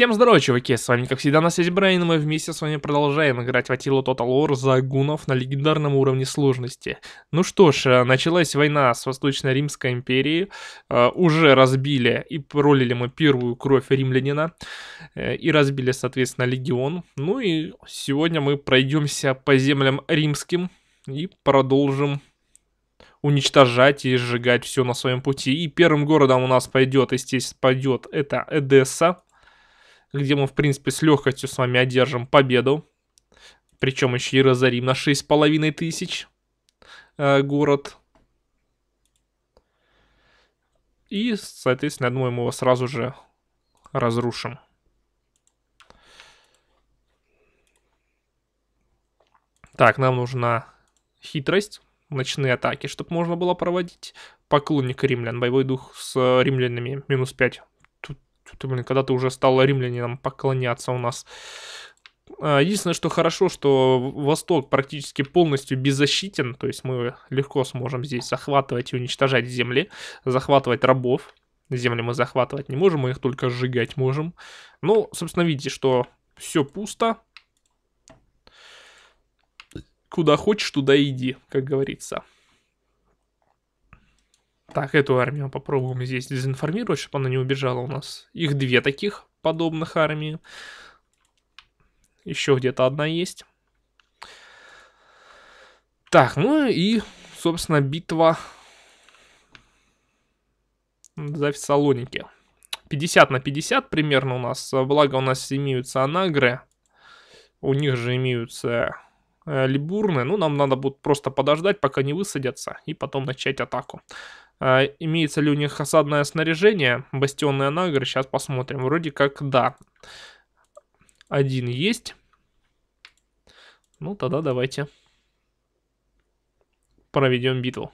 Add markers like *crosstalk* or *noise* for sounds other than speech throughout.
Всем здорова, чуваки, с вами как всегда на связи Брайан, и мы вместе с вами продолжаем играть в Атилу Total War за гунов на легендарном уровне сложности. Ну что ж, э, началась война с Восточно-Римской империей, э, уже разбили и пролили мы первую кровь римлянина, э, и разбили, соответственно, легион. Ну и сегодня мы пройдемся по землям римским и продолжим уничтожать и сжигать все на своем пути. И первым городом у нас пойдет, естественно, пойдет это Эдесса где мы, в принципе, с легкостью с вами одержим победу. Причем еще и разорим на 6,5 тысяч э, город. И, соответственно, я думаю, мы его сразу же разрушим. Так, нам нужна хитрость, ночные атаки, чтобы можно было проводить. Поклонник римлян, боевой дух с э, римлянами, минус 5. Что ты, блин, когда ты уже стал римлянинам поклоняться у нас. А, единственное, что хорошо, что Восток практически полностью беззащитен, то есть мы легко сможем здесь захватывать и уничтожать земли, захватывать рабов. Земли мы захватывать не можем, мы их только сжигать можем. Ну, собственно, видите, что все пусто. Куда хочешь, туда иди, как говорится. Так, эту армию попробуем здесь дезинформировать, чтобы она не убежала у нас. Их две таких подобных армии. Еще где-то одна есть. Так, ну и, собственно, битва за Фессалоники. 50 на 50 примерно у нас. Благо у нас имеются анагры. У них же имеются э, либурны. Ну, нам надо будет просто подождать, пока не высадятся, и потом начать атаку. А, имеется ли у них осадное снаряжение? Бастионная нагры, сейчас посмотрим. Вроде как да. Один есть. Ну, тогда давайте проведем битву.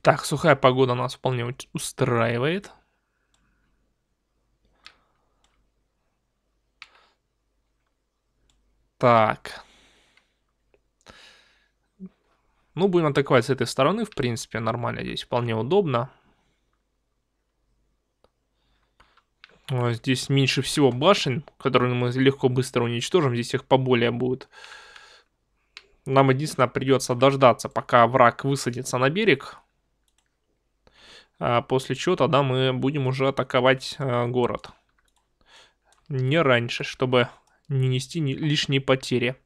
Так, сухая погода нас вполне устраивает. Так. Ну, будем атаковать с этой стороны, в принципе, нормально здесь, вполне удобно. Здесь меньше всего башен, которые мы легко быстро уничтожим. Здесь их поболее будет. Нам единственное придется дождаться, пока враг высадится на берег. А после чего тогда мы будем уже атаковать э, город. Не раньше, чтобы не нести лишние потери.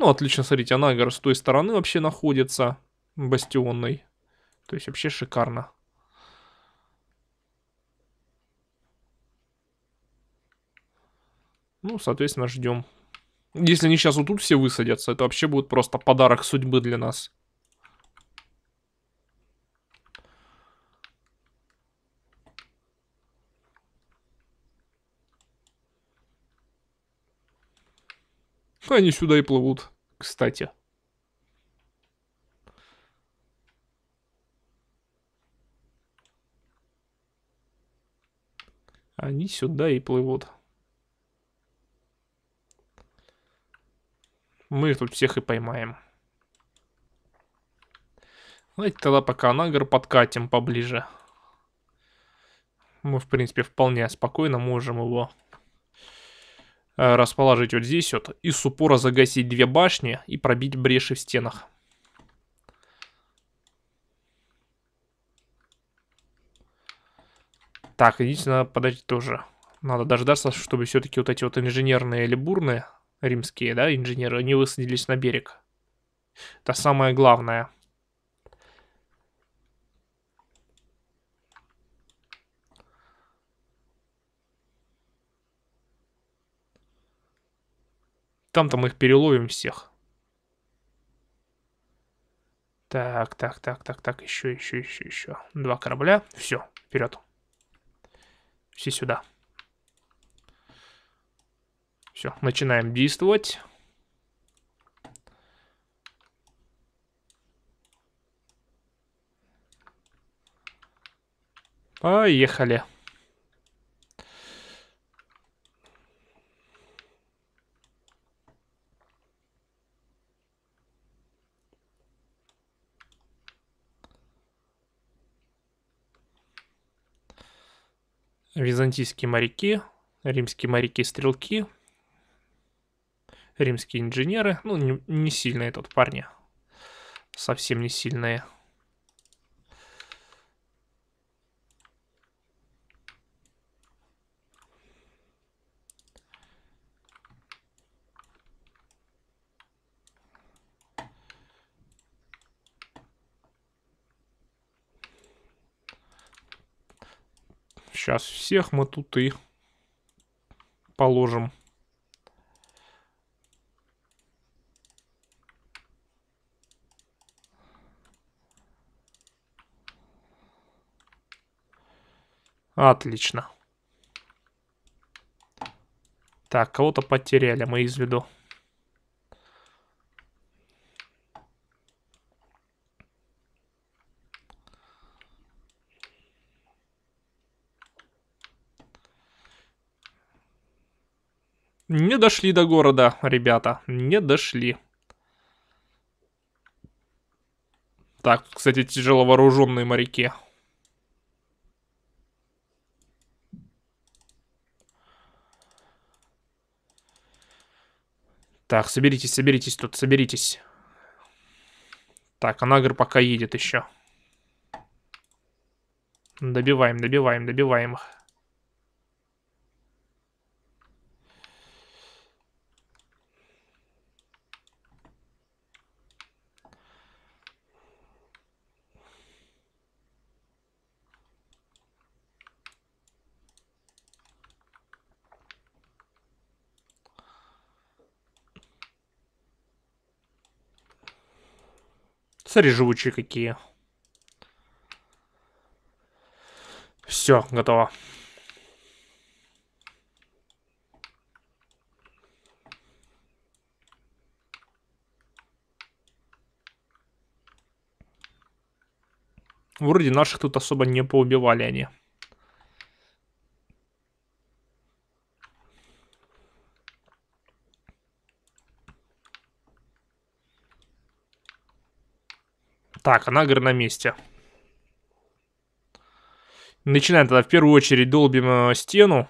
Ну, отлично, смотрите, она с той стороны вообще находится, бастионной. То есть вообще шикарно. Ну, соответственно, ждем. Если они сейчас вот тут все высадятся, это вообще будет просто подарок судьбы для нас. Ну, они сюда и плывут, кстати. Они сюда и плывут. Мы тут всех и поймаем. Давайте тогда пока Нагар подкатим поближе. Мы, в принципе, вполне спокойно можем его Э, расположить вот здесь вот. И с упора загасить две башни и пробить бреши в стенах. Так, единственное, подожди тоже. Надо дождаться, чтобы все-таки вот эти вот инженерные или бурные римские, да, инженеры, не высадились на берег. Это самое главное. Там-то мы их переловим всех. Так, так, так, так, так, еще, еще, еще, еще. Два корабля. Все, вперед. Все сюда. Все, начинаем действовать. Поехали. Поехали. византийские моряки, римские моряки-стрелки, римские инженеры. Ну, не, не сильные тут парни. Совсем не сильные. Сейчас всех мы тут и положим. Отлично. Так, кого-то потеряли мы из виду. Не дошли до города, ребята. Не дошли. Так, тут, кстати, тяжело вооруженные моряки. Так, соберитесь, соберитесь тут, соберитесь. Так, Анагр пока едет еще. Добиваем, добиваем, добиваем их. Смотри, живучие какие. Все, готово. Вроде наших тут особо не поубивали они. Так, анагр на месте. Начинаем тогда в первую очередь долбим э, стену.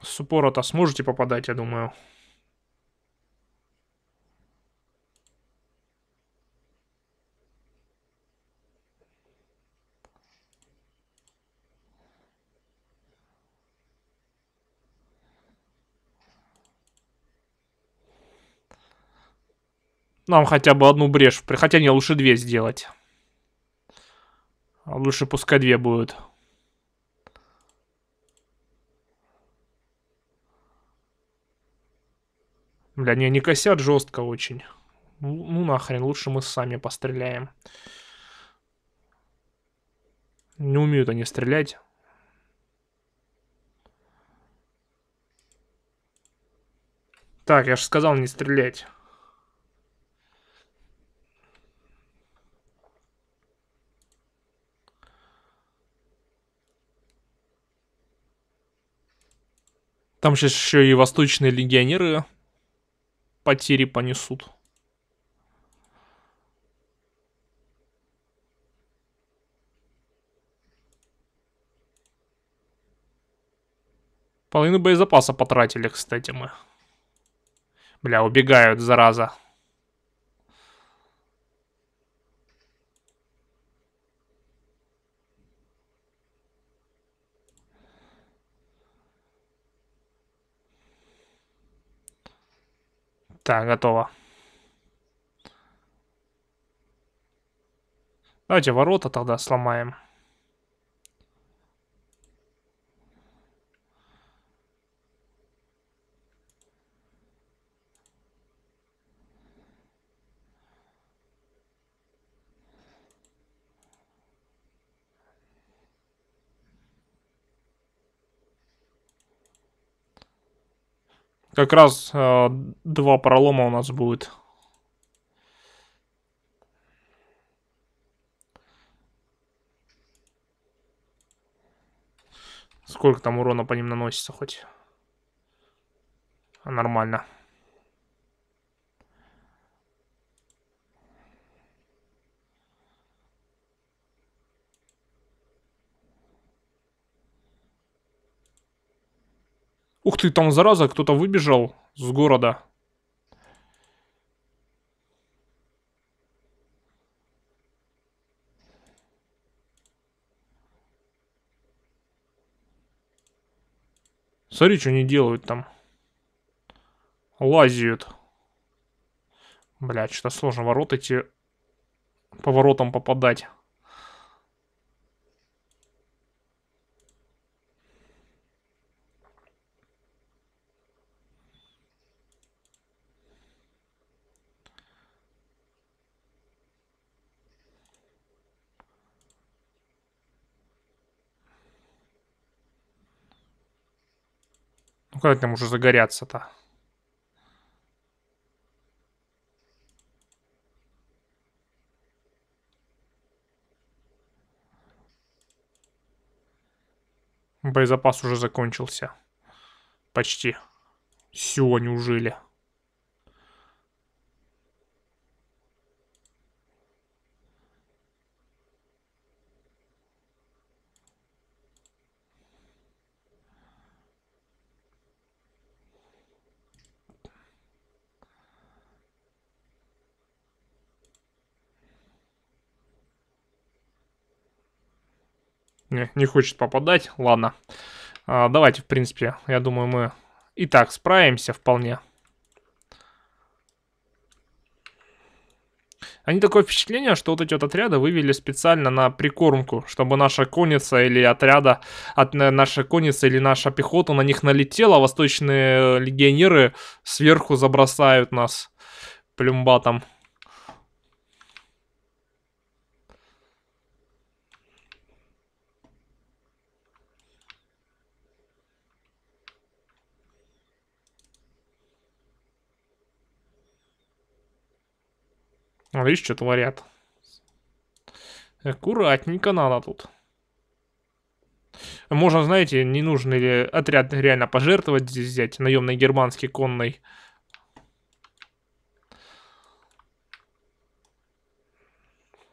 Суппорта сможете попадать, я думаю. Нам хотя бы одну брешь. Хотя не, лучше две сделать. А лучше пускай две будут. Бля, не, не косят жестко очень. Ну, ну нахрен, лучше мы сами постреляем. Не умеют они стрелять. Так, я же сказал не стрелять. Там сейчас еще и восточные легионеры потери понесут. Половину боезапаса потратили, кстати, мы. Бля, убегают, зараза. Так, готово. Давайте ворота тогда сломаем. Как раз э, два пролома у нас будет. Сколько там урона по ним наносится хоть? А нормально. Ух ты, там зараза, кто-то выбежал с города. Смотри, что они делают там. Лазят. Бля, что-то сложно ворот эти... По воротам попадать. когда там уже загорятся-то? Боезапас уже закончился. Почти. Все, неужели? не, не хочет попадать. Ладно. А, давайте, в принципе, я думаю, мы и так справимся вполне. Они такое впечатление, что вот эти вот отряды вывели специально на прикормку, чтобы наша конница или отряда, от, наша конница или наша пехота на них налетела, восточные легионеры сверху забросают нас плюмбатом. Видишь, что творят. Аккуратненько надо тут. Можно, знаете, не нужно ли отряд реально пожертвовать здесь взять, наемный германский конный.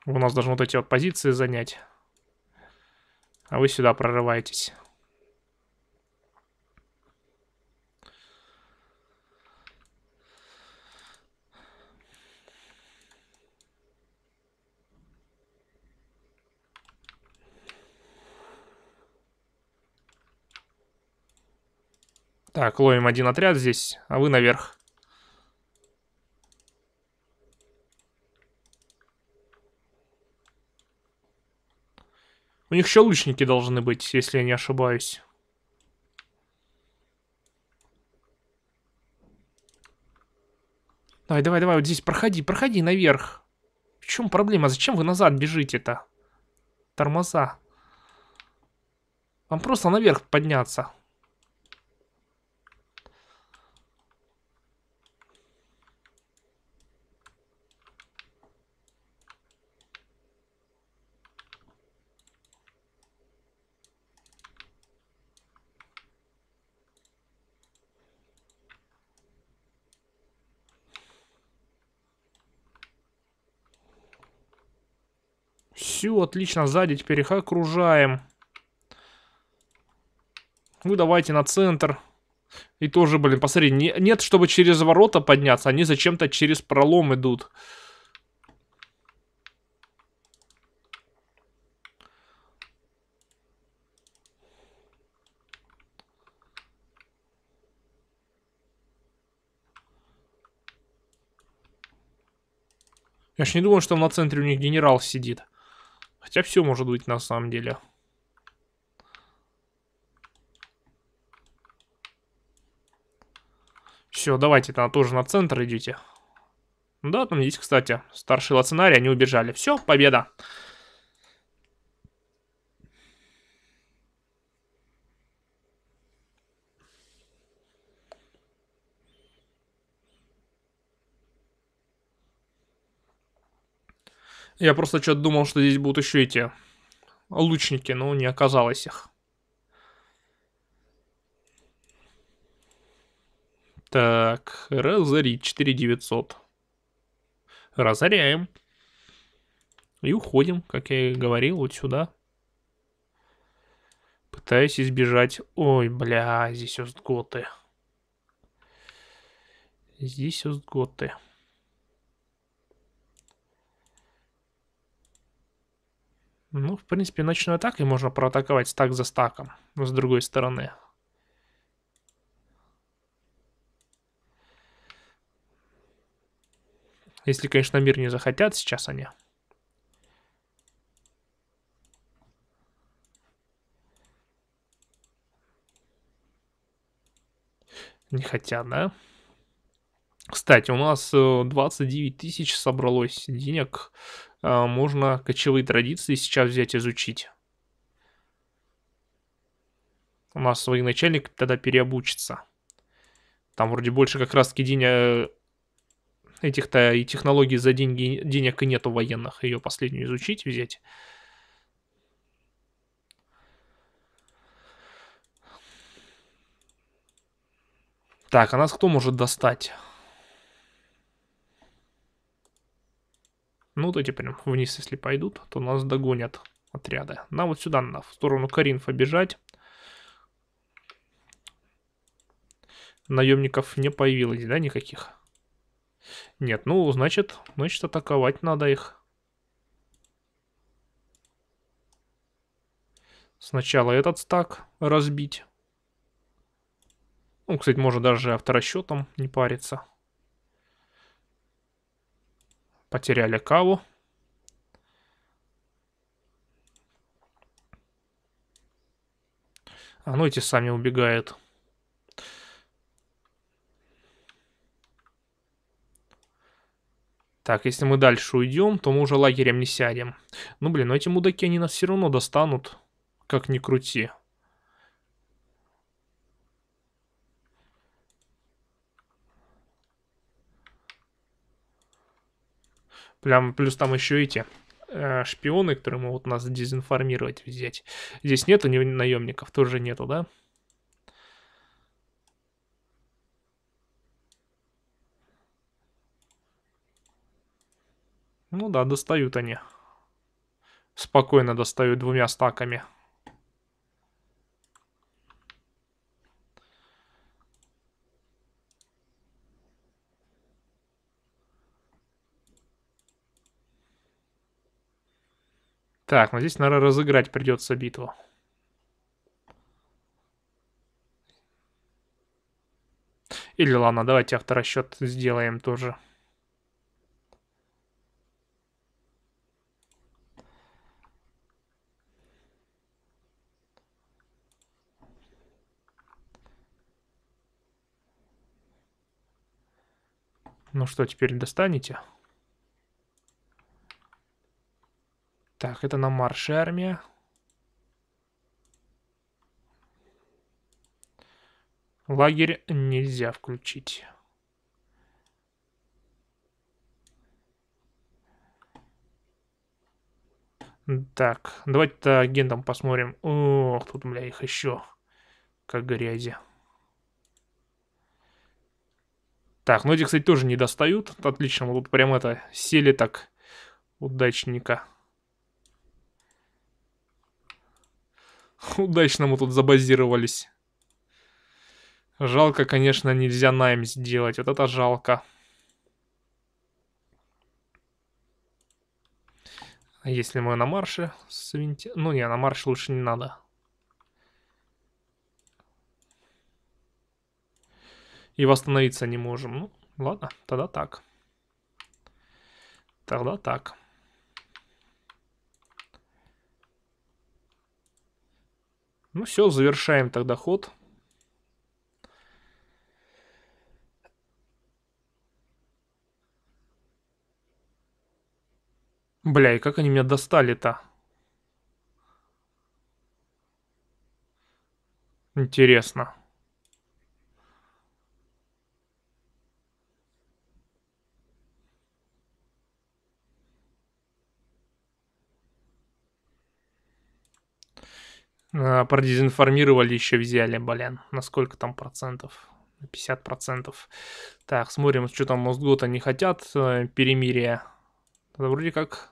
У нас должны вот эти вот позиции занять. А вы сюда прорываетесь. Так, ловим один отряд здесь, а вы наверх. У них еще лучники должны быть, если я не ошибаюсь. Давай, давай, давай, вот здесь проходи, проходи наверх. В чем проблема? Зачем вы назад бежите-то? Тормоза. Вам просто наверх подняться. Все, отлично, сзади теперь их окружаем. Вы ну, давайте на центр. И тоже, блин, посмотри, не, нет, чтобы через ворота подняться, они зачем-то через пролом идут. Я ж не думал, что на центре у них генерал сидит. Хотя все может быть на самом деле. Все, давайте там тоже на центр идите. Да, там есть, кстати, старшие лоценарии они убежали. Все, победа. Я просто что-то думал, что здесь будут еще эти лучники, но не оказалось их. Так, разорить 4900. Разоряем. И уходим, как я и говорил, вот сюда. Пытаюсь избежать... Ой, бля, здесь остготы. Здесь остготы. готы. Ну, в принципе, ночной атакой можно проатаковать стак за стаком, с другой стороны. Если, конечно, мир не захотят сейчас они. Не хотят, да? Кстати, у нас 29 э, тысяч собралось денег. А, можно кочевые традиции сейчас взять изучить. У нас свой начальник тогда переобучится. Там вроде больше как раз таки день э, этих-то и технологий за деньги, денег и нету военных. Ее последнюю изучить, взять. Так, а нас кто может достать? Ну, вот эти прям вниз, если пойдут, то нас догонят отряды. Нам вот сюда, на, в сторону Каринфа бежать. Наемников не появилось, да, никаких? Нет, ну, значит, значит, атаковать надо их. Сначала этот стак разбить. Ну, кстати, можно даже авторасчетом не париться. Потеряли каву. А ну эти сами убегают. Так, если мы дальше уйдем, то мы уже лагерем не сядем. Ну, блин, но эти мудаки, они нас все равно достанут. Как ни крути. Прям, плюс там еще эти э, шпионы, которые могут нас дезинформировать взять. Здесь нету наемников, тоже нету, да? Ну да, достают они. Спокойно достают двумя стаками. Так, но ну здесь, наверное, разыграть придется битву. Или ладно, давайте авторасчет сделаем тоже. Ну что, теперь достанете? Так, это на марше армия. Лагерь нельзя включить. Так, давайте-то агентам посмотрим. Ох, тут, бля, их еще как грязи. Так, ну эти, кстати, тоже не достают. Отлично, вот тут прям это сели так удачника. *laughs* Удачно мы тут забазировались. Жалко, конечно, нельзя найм сделать. Вот это жалко. А если мы на марше свинти... Ну, не, на марше лучше не надо. И восстановиться не можем. Ну, ладно, тогда так. Тогда так. Ну все, завершаем тогда ход. Бля, и как они меня достали-то? Интересно. А, продезинформировали еще взяли, блин, на сколько там процентов? 50 процентов. Так, смотрим, что там Мосгота не хотят э, перемирия. Это вроде как...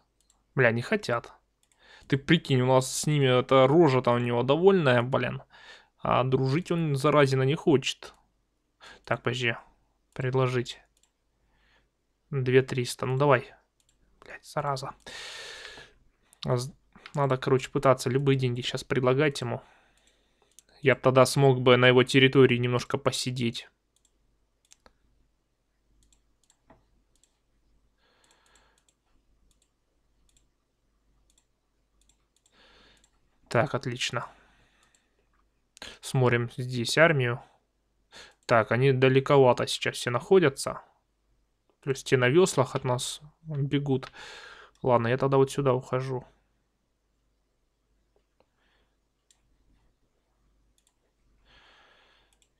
Бля, не хотят. Ты прикинь, у нас с ними эта рожа там у него довольная, блин. А дружить он, заразина, не хочет. Так, подожди. Предложить. 2300, ну давай. Блядь, зараза. Надо, короче, пытаться любые деньги сейчас предлагать ему. Я бы тогда смог бы на его территории немножко посидеть. Так, отлично. Смотрим здесь армию. Так, они далековато сейчас все находятся. То есть те на веслах от нас бегут. Ладно, я тогда вот сюда ухожу.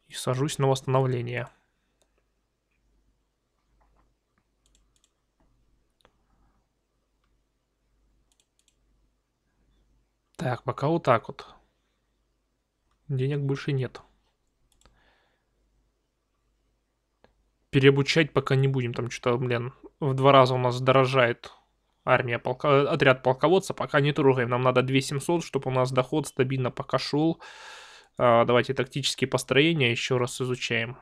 и сажусь на восстановление. Так, пока вот так вот. Денег больше нет. Переобучать пока не будем. Там что-то, блин, в два раза у нас дорожает армия, полка... Э, отряд полководца. Пока не трогаем. Нам надо 2700, чтобы у нас доход стабильно пока шел. А, давайте тактические построения еще раз изучаем.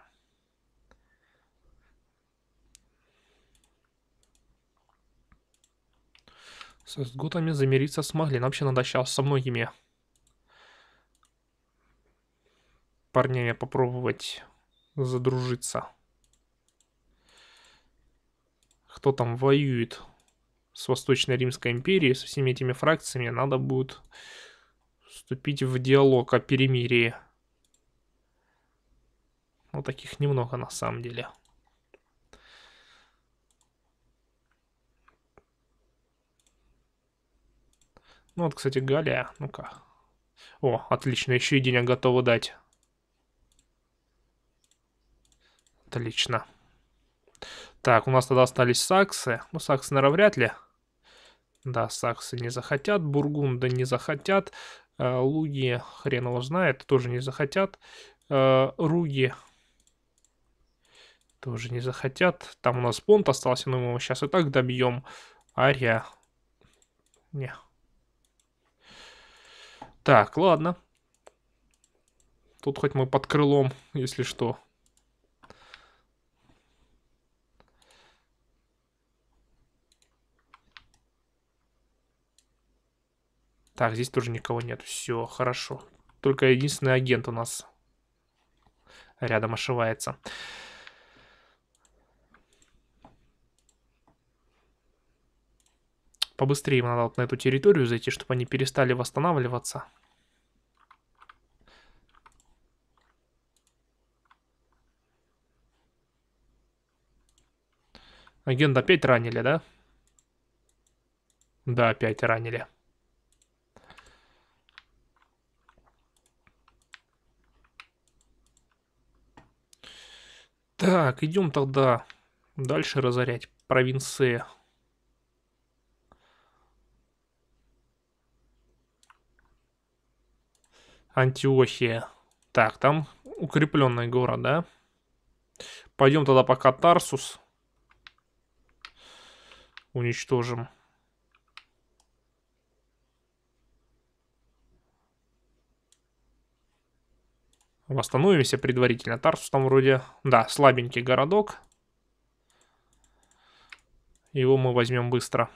С готами замириться смогли. Нам вообще надо сейчас со многими парнями попробовать задружиться. Кто там воюет с Восточной Римской империей, со всеми этими фракциями, надо будет вступить в диалог о перемирии. Ну, таких немного на самом деле. Ну вот, кстати, Галия, ну-ка. О, отлично, еще и денег готовы дать. Отлично. Так, у нас тогда остались саксы. Ну, саксы, наверное, вряд ли. Да, саксы не захотят, бургунды не захотят. А, луги, хрен его знает, тоже не захотят. А, руги тоже не захотят. Там у нас понт остался, но мы его сейчас и так добьем. Ария. Не. Так, ладно. Тут хоть мы под крылом, если что. Так, здесь тоже никого нет. Все, хорошо. Только единственный агент у нас рядом ошивается. Побыстрее надо вот на эту территорию зайти, чтобы они перестали восстанавливаться. Агент опять ранили, да? Да, опять ранили. Так, идем тогда дальше разорять провинции. Антиохия. Так, там укрепленный город, да? Пойдем тогда пока Тарсус уничтожим. Восстановимся предварительно. Тарсус там вроде, да, слабенький городок. Его мы возьмем быстро.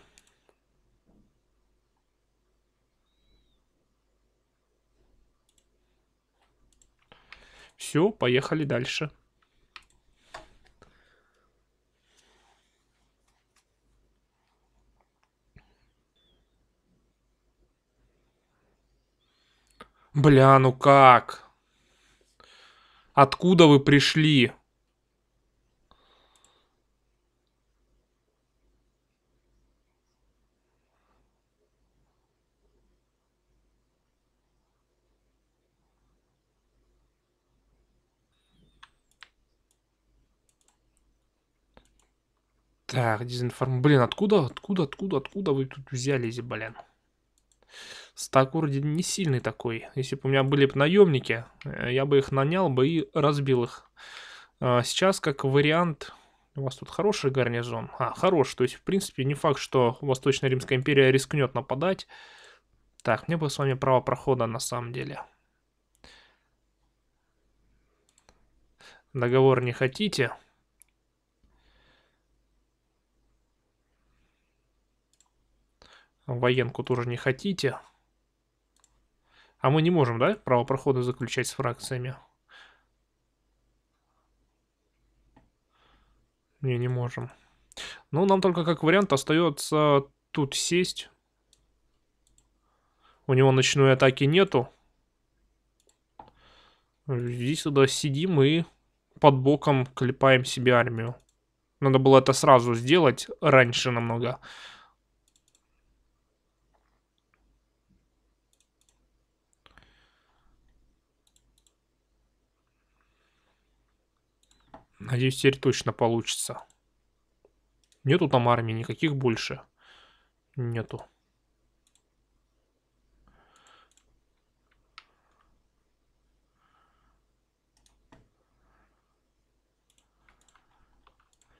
Все, поехали дальше. Бля, ну как? Откуда вы пришли? Так, дезинформ... Блин, откуда, откуда, откуда, откуда вы тут взялись, блин? Стакурди не сильный такой. Если бы у меня были бы наемники, э, я бы их нанял бы и разбил их. А, сейчас, как вариант, у вас тут хороший гарнизон. А, хорош. То есть, в принципе, не факт, что Восточная Римская империя рискнет нападать. Так, мне бы с вами право прохода на самом деле. Договор не хотите? Военку тоже не хотите? А мы не можем, да, право прохода заключать с фракциями? Не, не можем. Ну, нам только как вариант остается тут сесть. У него ночной атаки нету. Здесь сюда сидим и под боком клепаем себе армию. Надо было это сразу сделать раньше намного. Надеюсь, теперь точно получится. Нету там армии никаких больше. Нету.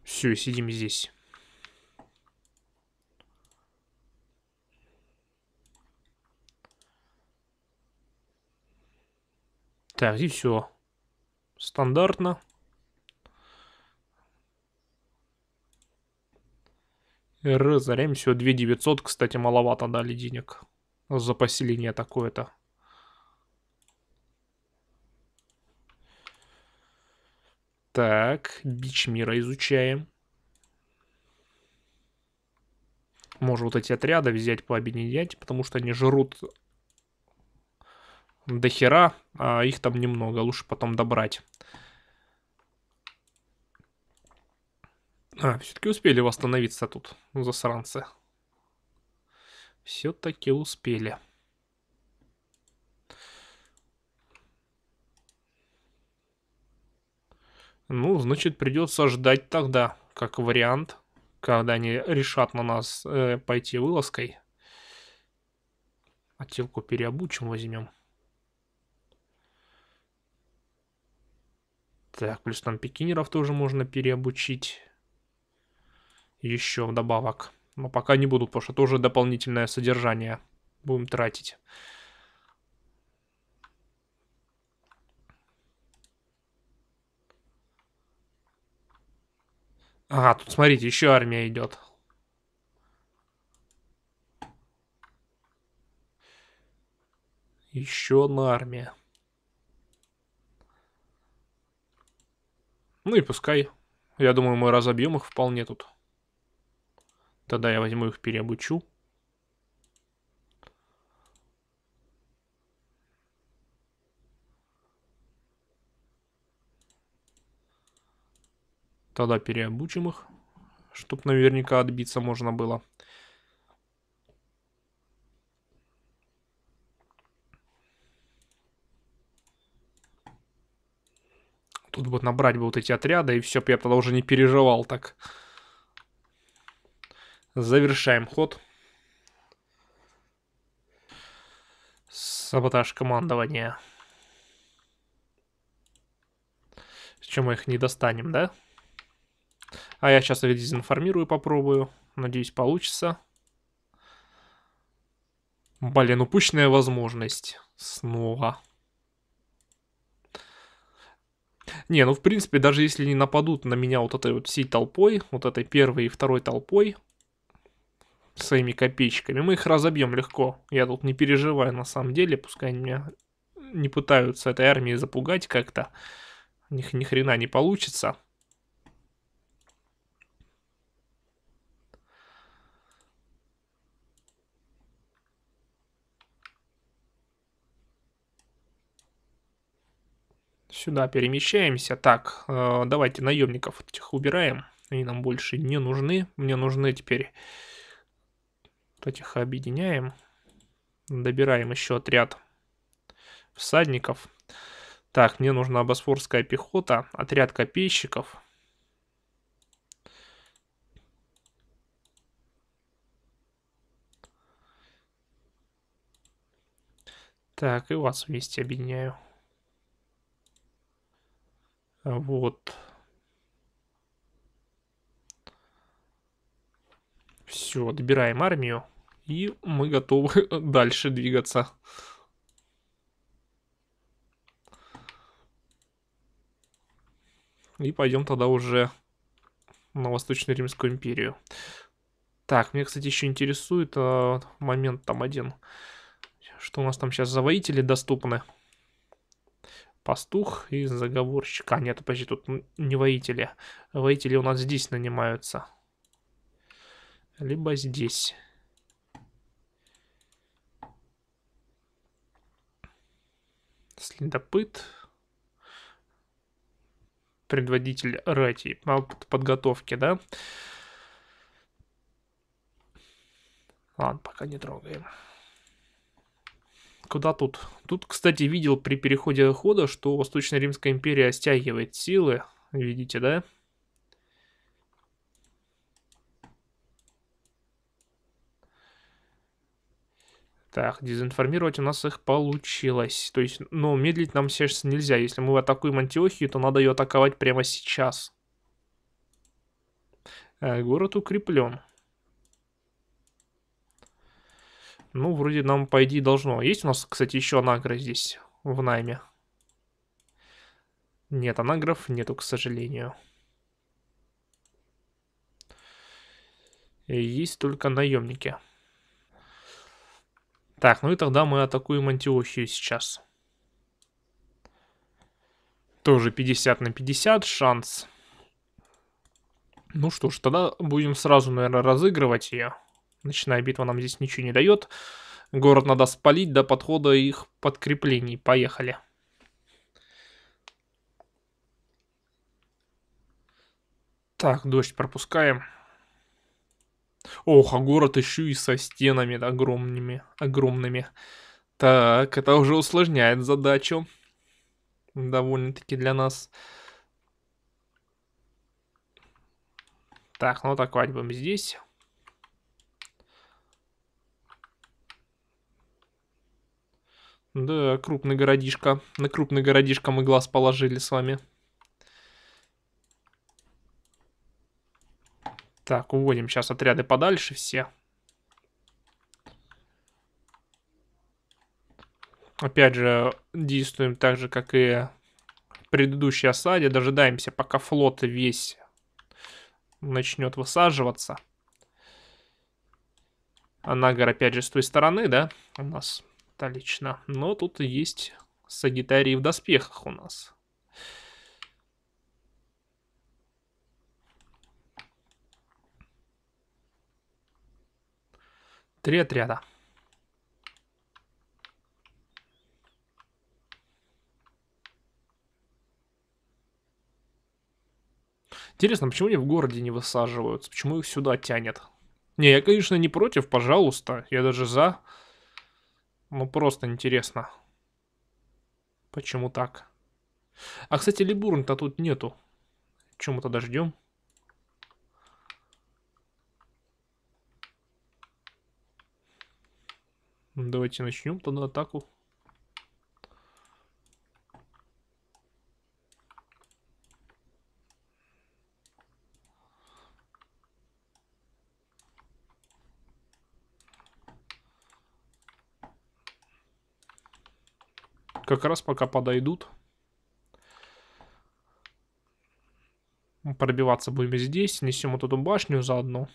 Все, сидим здесь. Так, и все. Стандартно. Р Разоряем все, 2900, кстати, маловато дали денег за поселение такое-то. Так, бич мира изучаем. Можно вот эти отряды взять, пообъединять, потому что они жрут до хера, а их там немного, лучше потом добрать. А, все-таки успели восстановиться тут, ну, засранцы. Все-таки успели. Ну, значит, придется ждать тогда, как вариант, когда они решат на нас э, пойти вылазкой. Отделку переобучим, возьмем. Так, плюс там пикинеров тоже можно переобучить еще добавок, Но пока не будут, потому что тоже дополнительное содержание будем тратить. А тут смотрите, еще армия идет. Еще одна армия. Ну и пускай. Я думаю, мы разобьем их вполне тут. Тогда я возьму их переобучу. Тогда переобучим их, чтобы наверняка отбиться можно было. Тут бы набрать бы вот эти отряды, и все, я тогда уже не переживал так. Завершаем ход. Саботаж командования. С чем мы их не достанем, да? А я сейчас их дезинформирую, попробую. Надеюсь, получится. Блин, упущенная возможность. Снова. Не, ну в принципе, даже если не нападут на меня вот этой вот всей толпой, вот этой первой и второй толпой, своими копеечками. Мы их разобьем легко. Я тут не переживаю на самом деле, пускай они меня не пытаются этой армией запугать как-то. У них ни хрена не получится. Сюда перемещаемся. Так, э, давайте наемников этих убираем. Они нам больше не нужны. Мне нужны теперь вот этих объединяем. Добираем еще отряд всадников. Так, мне нужна босфорская пехота, отряд копейщиков. Так, и вас вместе объединяю. Вот. Все, добираем армию. И мы готовы *laughs* дальше двигаться. И пойдем тогда уже на Восточную Римскую империю. Так, меня, кстати, еще интересует а, момент там один. Что у нас там сейчас за воители доступны? Пастух и заговорщик. А, нет, подожди, тут не воители. Воители у нас здесь нанимаются. Либо здесь. следопыт, предводитель рати подготовки, да? Ладно, пока не трогаем. Куда тут? Тут, кстати, видел при переходе хода, что восточно Римская империя стягивает силы. Видите, да? Так, дезинформировать у нас их получилось. То есть, ну, медлить нам сейчас нельзя. Если мы атакуем Антиохию, то надо ее атаковать прямо сейчас. Э, город укреплен. Ну, вроде нам, по идее, должно. Есть у нас, кстати, еще анагра здесь в найме? Нет, анагров нету, к сожалению. Есть только наемники. Наемники. Так, ну и тогда мы атакуем Антиохию сейчас. Тоже 50 на 50 шанс. Ну что ж, тогда будем сразу, наверное, разыгрывать ее. Ночная битва нам здесь ничего не дает. Город надо спалить до подхода их подкреплений. Поехали. Так, дождь пропускаем. Ох, а город еще и со стенами огромными, огромными. Так, это уже усложняет задачу. Довольно-таки для нас. Так, ну так возьмем здесь. Да, крупный городишко. На крупный городишко мы глаз положили с вами. Так, уводим сейчас отряды подальше все. Опять же, действуем так же, как и в предыдущей осаде. Дожидаемся, пока флот весь начнет высаживаться. А Нагар, опять же, с той стороны, да, у нас отлично. Но тут есть Сагитарий в доспехах у нас. Три отряда. Интересно, почему они в городе не высаживаются? Почему их сюда тянет? Не, я, конечно, не против, пожалуйста. Я даже за. Ну, просто интересно. Почему так? А, кстати, Либурн-то тут нету. Чему-то дождем. Давайте начнем тогда атаку. Как раз пока подойдут. Пробиваться будем здесь. Несем вот эту башню заодно.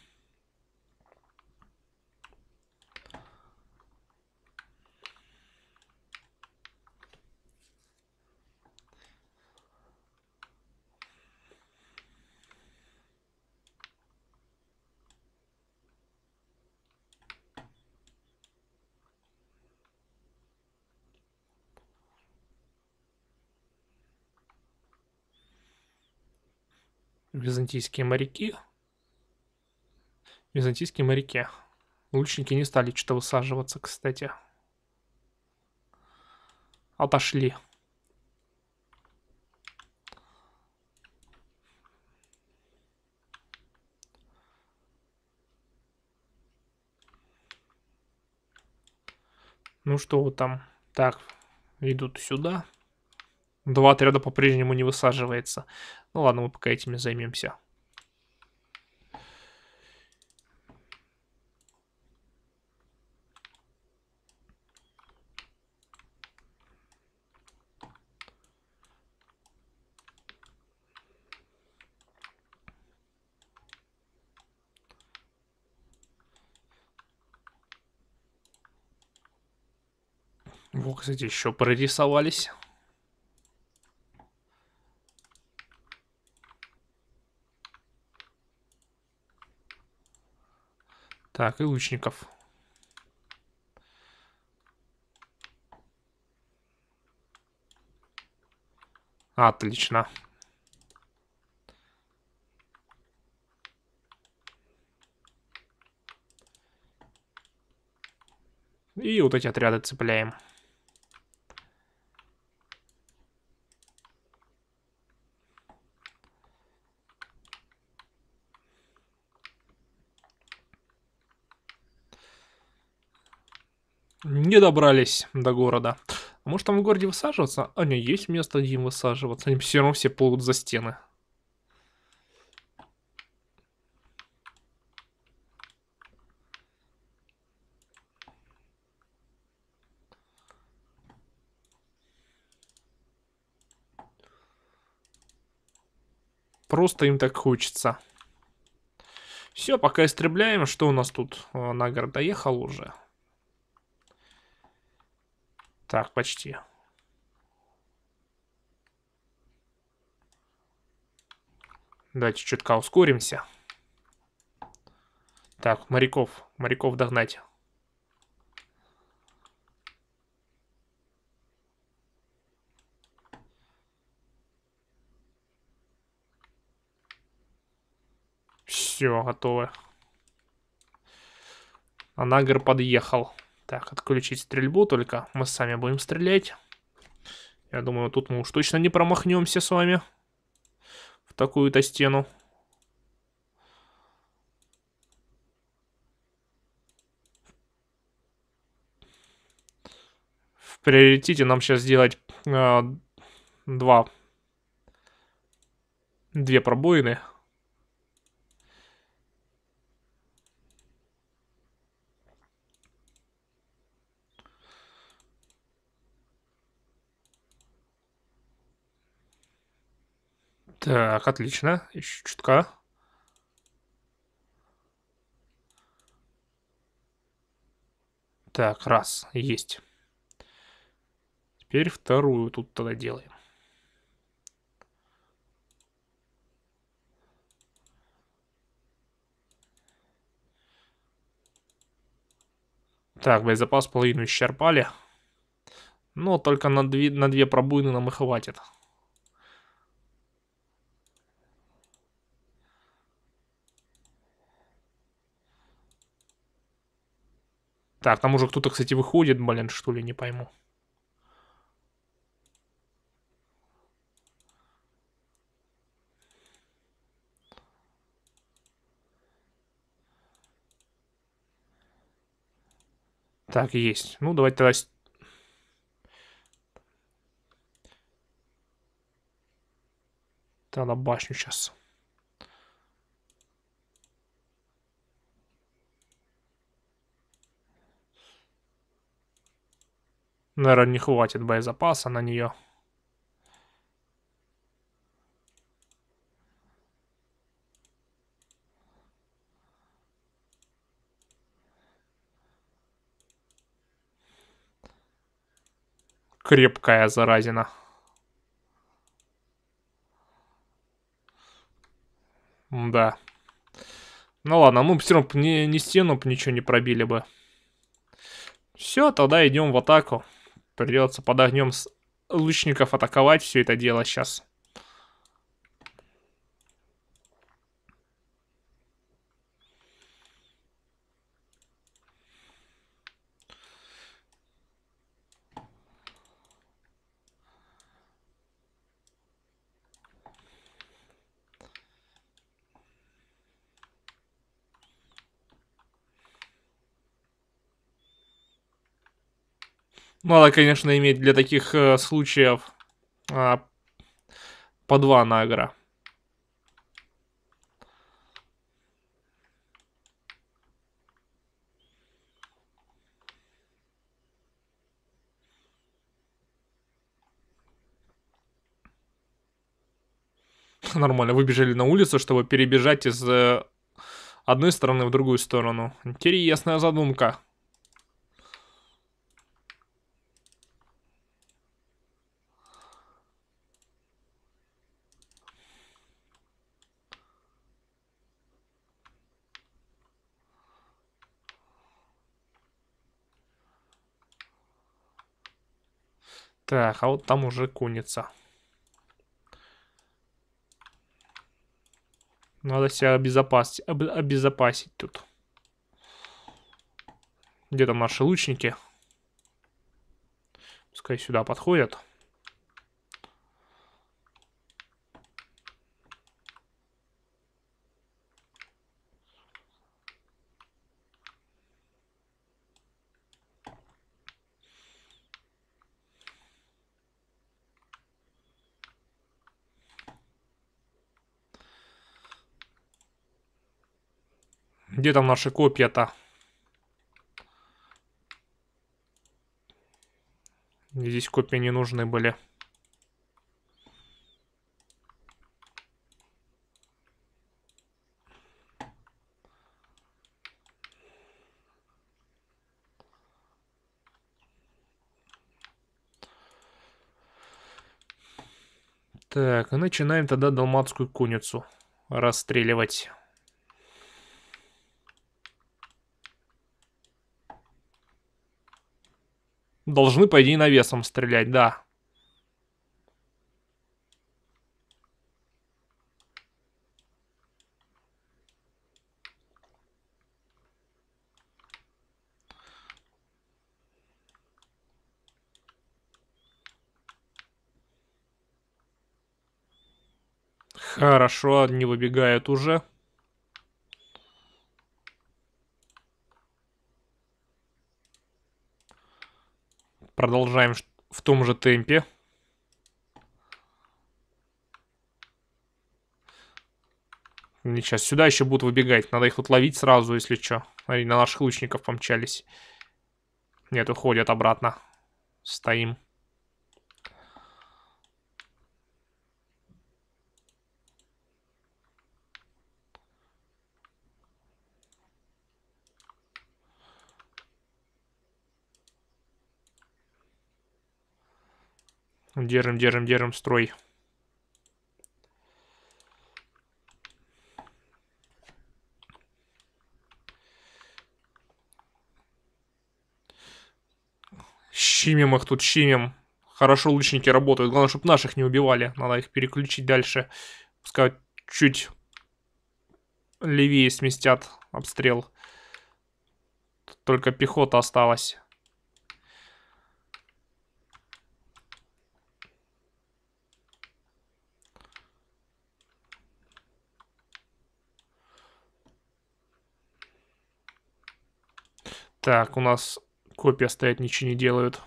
византийские моряки. Византийские моряки. Лучники не стали что-то высаживаться, кстати. Отошли. Ну что вот там? Так, идут сюда. Два отряда по-прежнему не высаживается. Ну ладно, мы пока этими займемся. Во, кстати, еще прорисовались. Так, и лучников. Отлично. И вот эти отряды цепляем. не добрались до города. А может там в городе высаживаться? А не, есть место, где им высаживаться. Они все равно все плывут за стены. Просто им так хочется. Все, пока истребляем. Что у нас тут? А, на Нагар доехал уже. Так, почти. Давайте чутка ускоримся. Так, моряков. Моряков догнать. Все, готово. Анагер подъехал. Так, отключить стрельбу, только мы сами будем стрелять. Я думаю, тут мы уж точно не промахнемся с вами. В такую-то стену. В приоритете нам сейчас сделать э, два... Две пробоины. Так, отлично. Еще чутка. Так, раз, есть. Теперь вторую тут тогда делаем. Так, боезапас половину исчерпали. Но только на две, на две пробуины нам и хватит. Так, там уже кто-то, кстати, выходит, блин, что ли, не пойму. Так, есть. Ну, давайте тогда... Тогда башню сейчас. Наверное, не хватит боезапаса на нее. Крепкая заразина. Да. Ну ладно, мы бы все равно ни, ни стену ничего не пробили бы. Все, тогда идем в атаку. Придется под огнем лучников атаковать все это дело сейчас. Мало, конечно, иметь для таких э, случаев э, по два награ. *laughs* Нормально, выбежали на улицу, чтобы перебежать из э, одной стороны в другую сторону. Интересная задумка. Так, а вот там уже конница. Надо себя обезопасить, об, обезопасить тут. Где там наши лучники? Пускай сюда подходят. где там наши копья-то? Здесь копии не нужны были. Так, и начинаем тогда далматскую куницу расстреливать. Должны, по идее, навесом стрелять, да. Хорошо, не выбегает уже. Продолжаем в том же темпе. Сейчас сюда еще будут выбегать. Надо их вот ловить сразу, если что. Они на наших лучников помчались. Нет, уходят обратно. Стоим. Держим, держим, держим строй. Щимим их тут, щимим. Хорошо лучники работают. Главное, чтобы наших не убивали. Надо их переключить дальше. Пускай чуть левее сместят обстрел. Только пехота осталась. Так, у нас копия стоит, ничего не делают.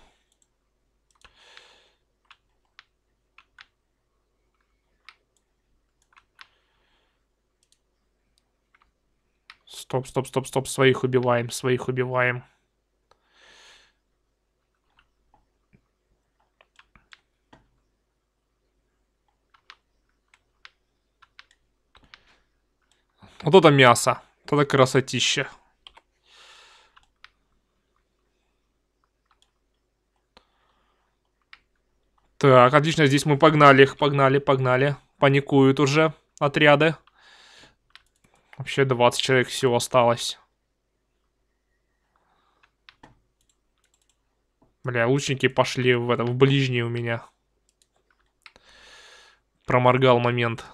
Стоп, стоп, стоп, стоп, своих убиваем, своих убиваем. Вот это мясо. Вот это красотища. Так, отлично, здесь мы погнали их, погнали, погнали. Паникуют уже отряды. Вообще 20 человек всего осталось. Бля, лучники пошли в это, в ближний у меня. Проморгал момент.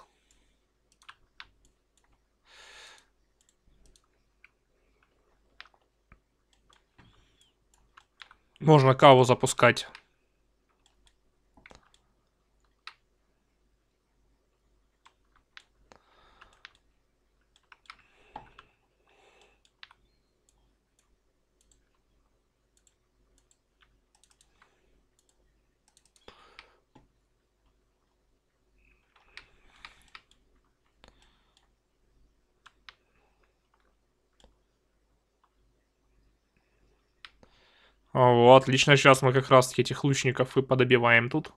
Можно каву запускать. Вот, а, отлично, сейчас мы как раз таки этих лучников и подобиваем тут.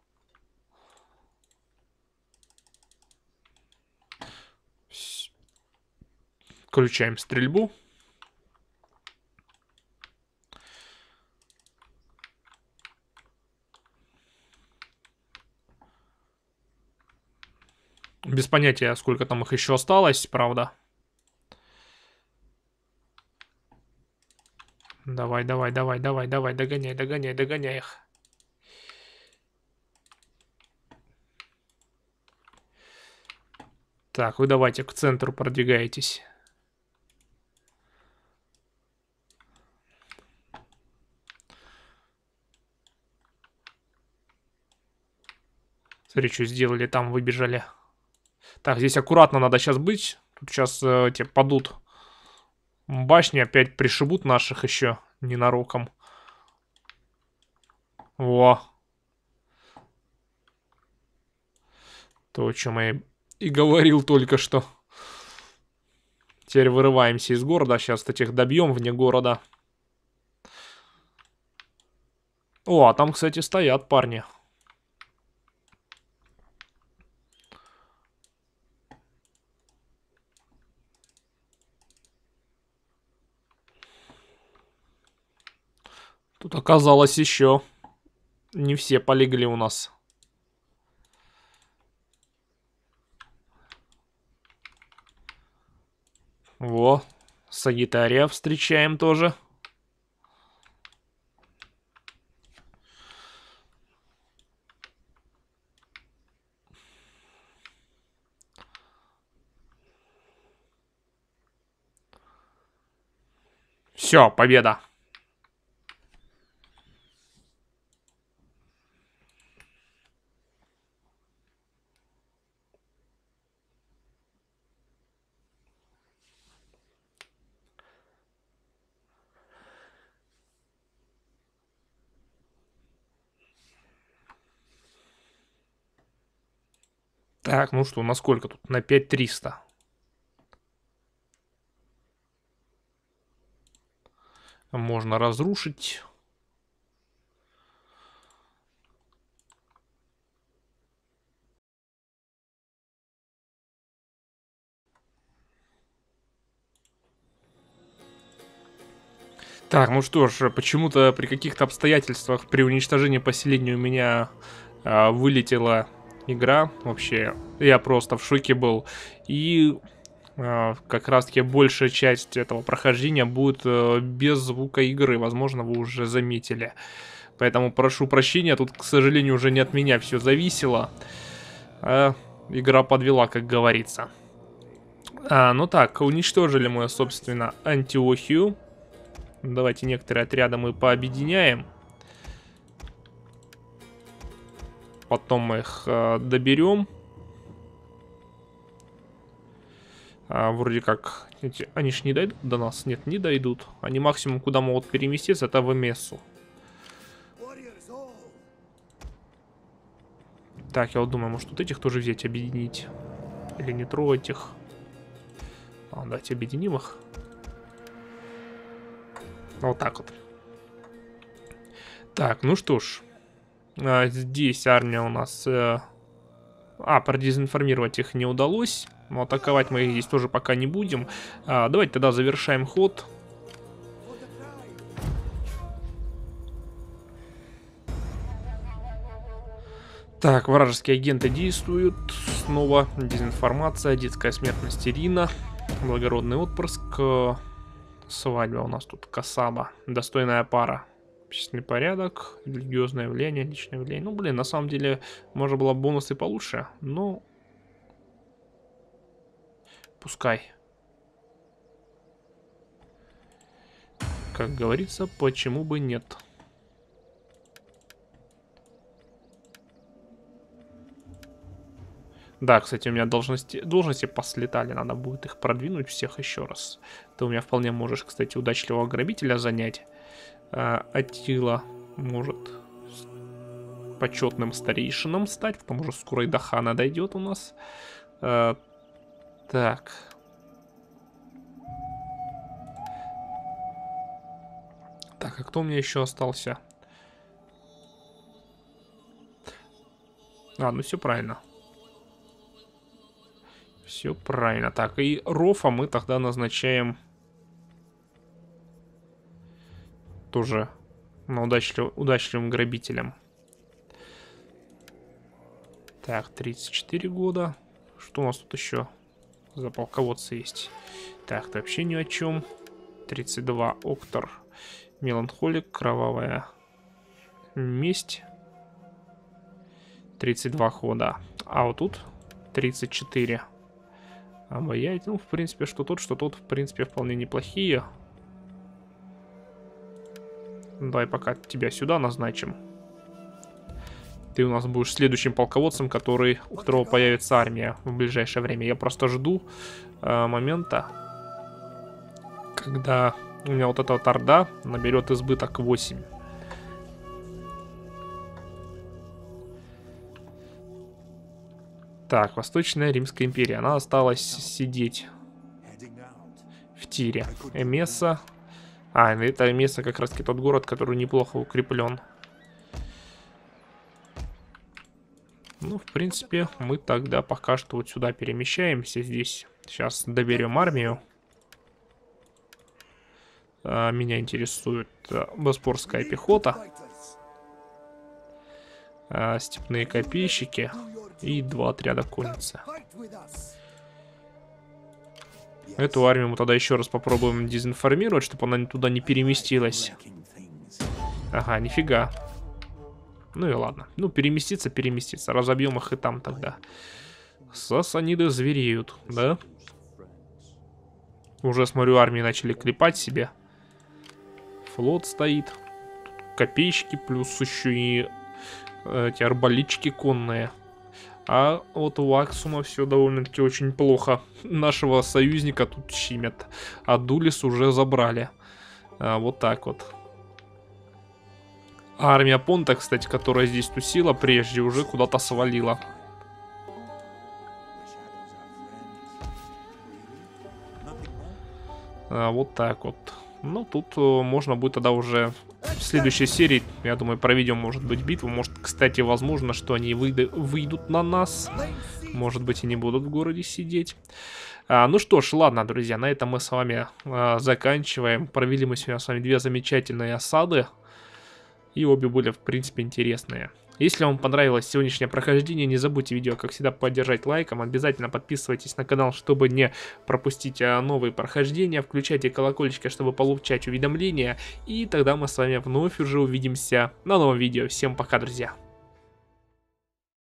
Включаем стрельбу. Без понятия, сколько там их еще осталось, правда. Давай, давай, давай, давай, давай, догоняй, догоняй, догоняй их. Так, вы давайте к центру продвигаетесь. Смотри, что сделали, там выбежали. Так, здесь аккуратно надо сейчас быть. Тут сейчас э, падут. Башни опять пришибут наших еще ненароком. Во. То, о чем я и говорил только что. Теперь вырываемся из города. Сейчас этих добьем вне города. О, а там, кстати, стоят парни. Тут оказалось еще. Не все полегли у нас. Во, Сагитария встречаем тоже. Все, победа. Так, ну что, насколько тут? На 5300. Можно разрушить. Так, ну что ж, почему-то при каких-то обстоятельствах при уничтожении поселения у меня э, вылетело игра. Вообще, я просто в шоке был. И э, как раз-таки большая часть этого прохождения будет э, без звука игры. Возможно, вы уже заметили. Поэтому прошу прощения, тут, к сожалению, уже не от меня все зависело. Э, игра подвела, как говорится. А, ну так, уничтожили мы, собственно, Антиохию. Давайте некоторые отряды мы пообъединяем. потом мы их э, доберем. А, вроде как... Они ж не дойдут до нас? Нет, не дойдут. Они максимум куда могут переместиться, это в Эмессу. Так, я вот думаю, может вот этих тоже взять, объединить. Или не трогать их. А, давайте объединим их. Вот так вот. Так, ну что ж. А, здесь армия у нас... Э... А, продезинформировать их не удалось. Но ну, атаковать мы их здесь тоже пока не будем. А, давайте тогда завершаем ход. Так, вражеские агенты действуют. Снова дезинформация, детская смертность Ирина, благородный отпрыск, э, свадьба у нас тут, Касаба, достойная пара общественный порядок, религиозное явление, личное явление. Ну, блин, на самом деле, можно было бонусы получше, но... Пускай. Как говорится, почему бы нет. Да, кстати, у меня должности, должности послетали, надо будет их продвинуть всех еще раз. Ты у меня вполне можешь, кстати, удачливого грабителя занять а, Атила может почетным старейшином стать, потому что скоро и до хана дойдет у нас. А, так. Так, а кто у меня еще остался? А, ну все правильно. Все правильно. Так, и Рофа мы тогда назначаем тоже на удачлив... удачливым грабителем. Так, 34 года. Что у нас тут еще за полководцы есть? Так, это вообще ни о чем. 32 Октор. Меланхолик, кровавая месть. 32 хода. А вот тут 34. Обаятель. Ну, в принципе, что тот, что тот, в принципе, вполне неплохие. Ну, давай пока тебя сюда назначим. Ты у нас будешь следующим полководцем, который, у которого появится армия в ближайшее время. Я просто жду э, момента, когда у меня вот эта вот орда наберет избыток 8. Так, Восточная Римская империя. Она осталась сидеть в тире. Эмеса. А, это место как раз таки тот город, который неплохо укреплен. Ну, в принципе, мы тогда пока что вот сюда перемещаемся. Здесь сейчас доберем армию. А, меня интересует э, боспорская пехота. А, степные копейщики и два отряда конницы. Эту армию мы тогда еще раз попробуем дезинформировать, чтобы она туда не переместилась. Ага, нифига. Ну и ладно. Ну, переместиться, переместиться. Разобьем их и там тогда. Сасаниды звереют, да? Уже, смотрю, армии начали клепать себе. Флот стоит. копейщики плюс еще и э, эти арбалетчики конные. А от Лаксума все довольно-таки очень плохо. Нашего союзника тут щимят. А Дулис уже забрали. А, вот так вот. армия Понта, кстати, которая здесь тусила, прежде уже куда-то свалила. А, вот так вот. Ну, тут э, можно будет тогда уже в следующей серии, я думаю, проведем, может быть, битву. Может, кстати, возможно, что они выйдут на нас. Может быть, и не будут в городе сидеть. А, ну что ж, ладно, друзья, на этом мы с вами а, заканчиваем. Провели мы сегодня с вами две замечательные осады. И обе были, в принципе, интересные. Если вам понравилось сегодняшнее прохождение, не забудьте видео, как всегда, поддержать лайком. Обязательно подписывайтесь на канал, чтобы не пропустить а, новые прохождения. Включайте колокольчики, чтобы получать уведомления. И тогда мы с вами вновь уже увидимся на новом видео. Всем пока, друзья!